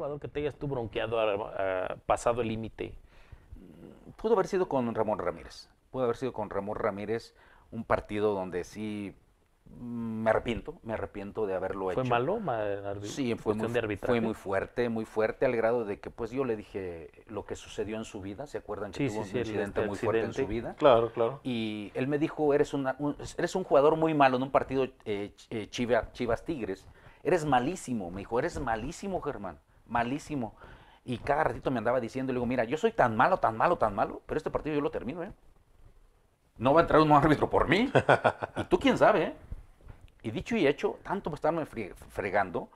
jugador que te hayas tú bronqueado pasado el límite? Pudo haber sido con Ramón Ramírez. Pudo haber sido con Ramón Ramírez un partido donde sí mm, me arrepiento, me arrepiento de haberlo hecho. ¿Fue malo? sí, fue muy, fuerte, muy fuerte, al grado de que pues yo le dije lo que sucedió en su vida, ¿se acuerdan que tuvo un incidente este muy fuerte en su vida? Claro, claro. Y él me dijo, eres, un, eres un jugador muy malo en un partido eh, eh, Chivas Tigres, eres malísimo, me dijo, eres malísimo Germán malísimo. Y cada ratito me andaba diciendo, le digo, mira, yo soy tan malo, tan malo, tan malo, pero este partido yo lo termino, ¿eh? No va a entrar un árbitro por mí. y tú quién sabe, ¿eh? Y dicho y hecho, tanto me estaba fregando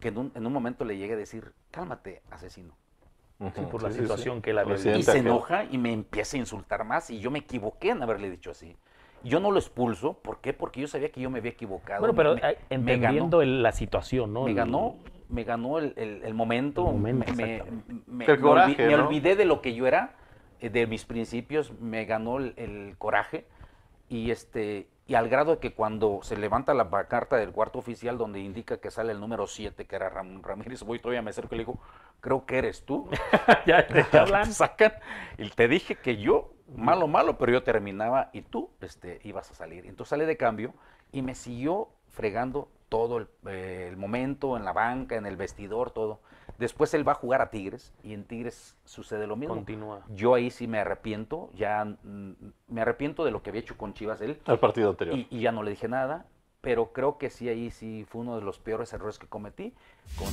que en un, momento le llegué a decir, cálmate, asesino. sí, por la situación que él había Y se enoja y me empieza a insultar más y yo me equivoqué en haberle dicho así. Yo no lo expulso, ¿por qué? Porque yo sabía que yo me había equivocado. Bueno, pero entendiendo la situación, ¿no? Me ganó me ganó el, momento, me, olvidé de lo que yo era, eh, de mis principios, me ganó el, coraje y este y al grado de que cuando se levanta la carta del cuarto oficial donde indica que sale el número 7, que era Ramón Ramírez, voy todavía me acerco y le digo, creo que eres tú. ya te, sacan. Y te dije que yo, malo, malo, pero yo terminaba y tú este, ibas a salir. Entonces sale de cambio y me siguió fregando todo eh, el, momento, en la banca, en el vestidor, todo. Después él va a jugar a Tigres y en Tigres sucede lo mismo. Continúa. Yo ahí sí me arrepiento, ya me arrepiento de lo que había hecho con Chivas él. Al partido anterior. Y, ya no le dije nada, pero creo que sí ahí sí fue uno de los peores errores que cometí con,